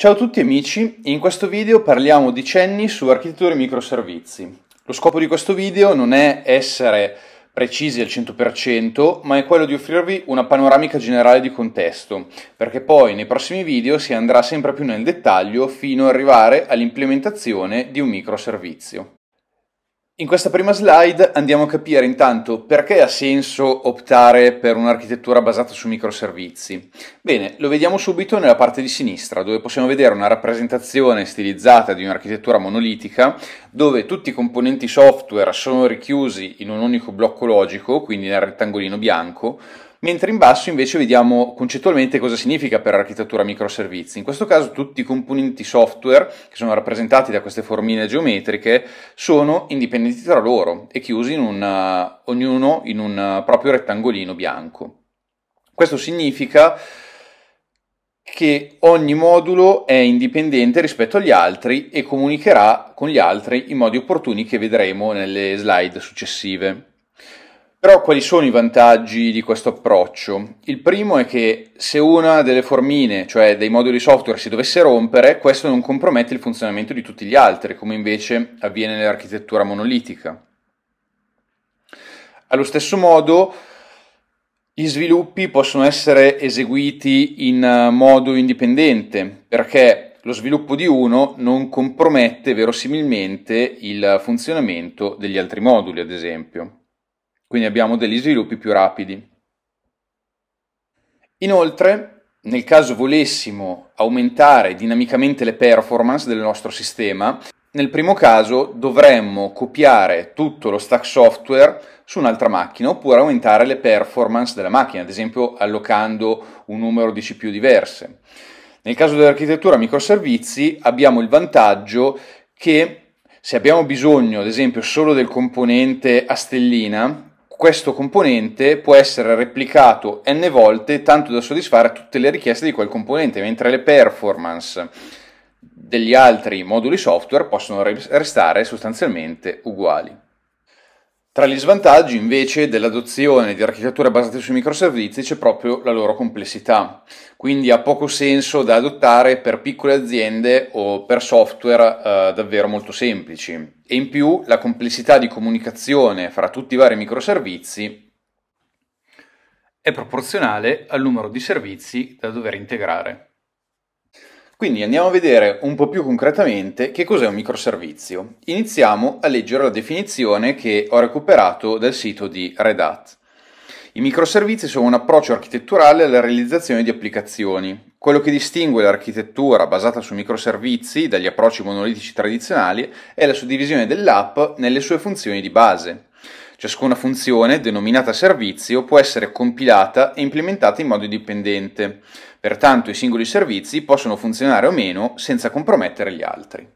Ciao a tutti amici, in questo video parliamo di cenni su architetture e microservizi. Lo scopo di questo video non è essere precisi al 100%, ma è quello di offrirvi una panoramica generale di contesto, perché poi nei prossimi video si andrà sempre più nel dettaglio fino ad arrivare all'implementazione di un microservizio. In questa prima slide andiamo a capire intanto perché ha senso optare per un'architettura basata su microservizi. Bene, lo vediamo subito nella parte di sinistra, dove possiamo vedere una rappresentazione stilizzata di un'architettura monolitica, dove tutti i componenti software sono richiusi in un unico blocco logico, quindi nel rettangolino bianco, mentre in basso invece vediamo concettualmente cosa significa per architettura microservizi. In questo caso tutti i componenti software che sono rappresentati da queste formine geometriche sono indipendenti tra loro e chiusi in una, eh, ognuno in un eh, proprio rettangolino bianco. Questo significa che ogni modulo è indipendente rispetto agli altri e comunicherà con gli altri in modi opportuni che vedremo nelle slide successive. Però quali sono i vantaggi di questo approccio? Il primo è che se una delle formine, cioè dei moduli software, si dovesse rompere, questo non compromette il funzionamento di tutti gli altri, come invece avviene nell'architettura monolitica. Allo stesso modo, gli sviluppi possono essere eseguiti in eh, modo indipendente, perché lo sviluppo di uno non compromette verosimilmente il funzionamento degli altri moduli, ad esempio quindi abbiamo degli sviluppi più rapidi. Inoltre, nel caso volessimo aumentare dinamicamente le performance del nostro sistema, nel primo caso dovremmo copiare tutto lo stack software su un'altra macchina oppure aumentare le performance della macchina, ad esempio allocando un numero di CPU diverse. Nel caso dell'architettura microservizi abbiamo il vantaggio che se abbiamo bisogno, ad esempio, solo del componente a stellina, questo componente può essere replicato n volte tanto da soddisfare tutte le richieste di quel componente, mentre le performance degli altri moduli software possono restare sostanzialmente uguali. Tra gli svantaggi invece dell'adozione di architetture basate sui microservizi c'è proprio la loro complessità, quindi ha poco senso da adottare per piccole aziende o per software eh, davvero molto semplici. E in più la complessità di comunicazione fra tutti i vari microservizi è proporzionale al numero di servizi da dover integrare. Quindi andiamo a vedere un po' più concretamente che cos'è un microservizio. Iniziamo a leggere la definizione che ho recuperato dal sito di Red Hat. I microservizi sono un approccio architetturale alla realizzazione di applicazioni. Quello che distingue l'architettura basata su microservizi dagli approcci monolitici tradizionali è la suddivisione dell'app nelle sue funzioni di base. Ciascuna funzione, denominata servizio, può essere compilata e implementata in modo indipendente, pertanto i singoli servizi possono funzionare o meno senza compromettere gli altri.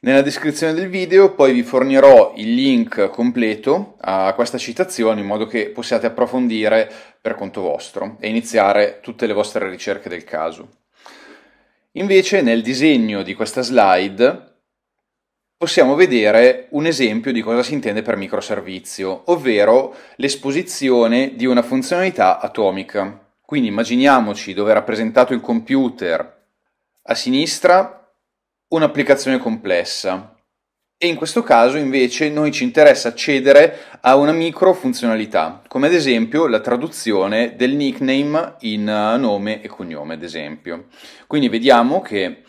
Nella descrizione del video poi vi fornirò il link completo a questa citazione in modo che possiate approfondire per conto vostro e iniziare tutte le vostre ricerche del caso. Invece nel disegno di questa slide possiamo vedere un esempio di cosa si intende per microservizio, ovvero l'esposizione di una funzionalità atomica. Quindi immaginiamoci dove è rappresentato il computer a sinistra un'applicazione complessa e in questo caso invece noi ci interessa accedere a una micro funzionalità, come ad esempio la traduzione del nickname in nome e cognome, ad esempio. Quindi vediamo che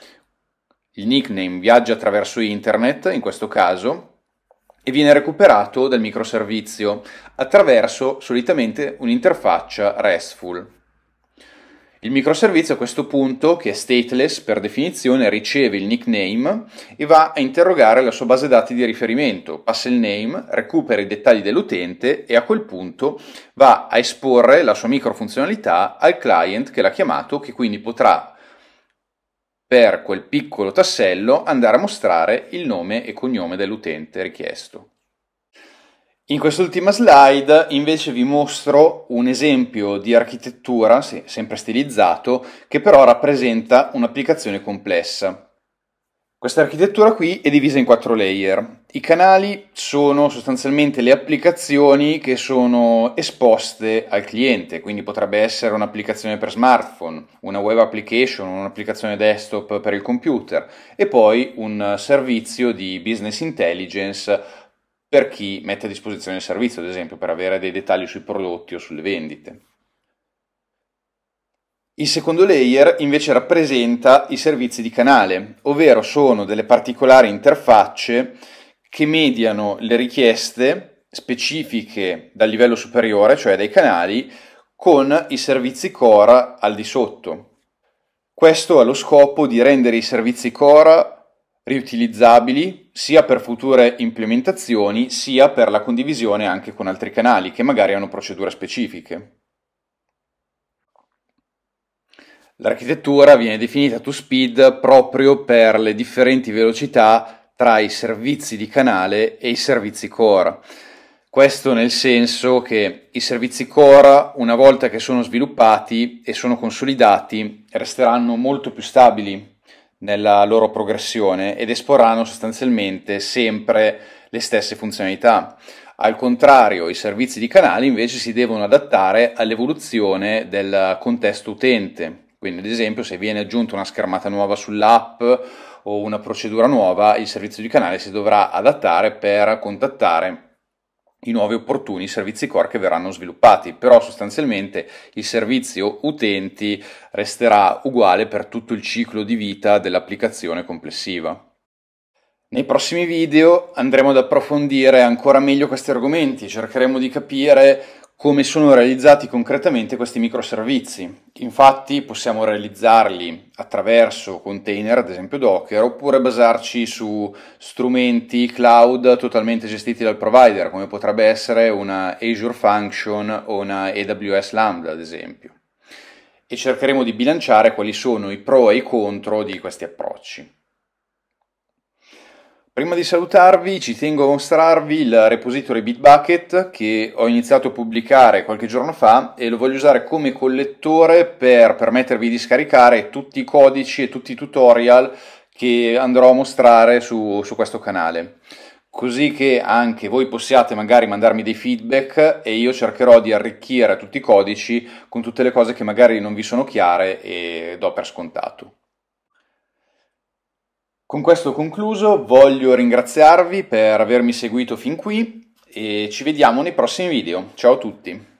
il nickname viaggia attraverso internet, in questo caso, e viene recuperato dal microservizio attraverso solitamente un'interfaccia RESTful. Il microservizio a questo punto, che è stateless per definizione, riceve il nickname e va a interrogare la sua base dati di riferimento, passa il name, recupera i dettagli dell'utente e a quel punto va a esporre la sua microfunzionalità al client che l'ha chiamato, che quindi potrà per quel piccolo tassello andare a mostrare il nome e cognome dell'utente richiesto. In quest'ultima slide invece vi mostro un esempio di architettura, sempre stilizzato, che però rappresenta un'applicazione complessa. Questa architettura qui è divisa in quattro layer. I canali sono sostanzialmente le applicazioni che sono esposte al cliente, quindi potrebbe essere un'applicazione per smartphone, una web application, un'applicazione desktop per il computer e poi un servizio di business intelligence per chi mette a disposizione il servizio, ad esempio per avere dei dettagli sui prodotti o sulle vendite. Il secondo layer invece rappresenta i servizi di canale, ovvero sono delle particolari interfacce che mediano le richieste specifiche dal livello superiore, cioè dai canali, con i servizi core al di sotto. Questo ha lo scopo di rendere i servizi core riutilizzabili sia per future implementazioni sia per la condivisione anche con altri canali che magari hanno procedure specifiche. L'architettura viene definita to speed proprio per le differenti velocità tra i servizi di canale e i servizi core. Questo nel senso che i servizi core, una volta che sono sviluppati e sono consolidati, resteranno molto più stabili nella loro progressione ed esporranno sostanzialmente sempre le stesse funzionalità. Al contrario, i servizi di canale invece si devono adattare all'evoluzione del contesto utente, quindi ad esempio se viene aggiunta una schermata nuova sull'app o una procedura nuova, il servizio di canale si dovrà adattare per contattare i nuovi opportuni servizi core che verranno sviluppati, però sostanzialmente il servizio utenti resterà uguale per tutto il ciclo di vita dell'applicazione complessiva. Nei prossimi video andremo ad approfondire ancora meglio questi argomenti, cercheremo di capire come sono realizzati concretamente questi microservizi. Infatti possiamo realizzarli attraverso container, ad esempio Docker, oppure basarci su strumenti cloud totalmente gestiti dal provider, come potrebbe essere una Azure Function o una AWS Lambda, ad esempio. E cercheremo di bilanciare quali sono i pro e i contro di questi approcci. Prima di salutarvi ci tengo a mostrarvi il repository Bitbucket che ho iniziato a pubblicare qualche giorno fa e lo voglio usare come collettore per permettervi di scaricare tutti i codici e tutti i tutorial che andrò a mostrare su, su questo canale così che anche voi possiate magari mandarmi dei feedback e io cercherò di arricchire tutti i codici con tutte le cose che magari non vi sono chiare e do per scontato. Con questo concluso, voglio ringraziarvi per avermi seguito fin qui e ci vediamo nei prossimi video. Ciao a tutti!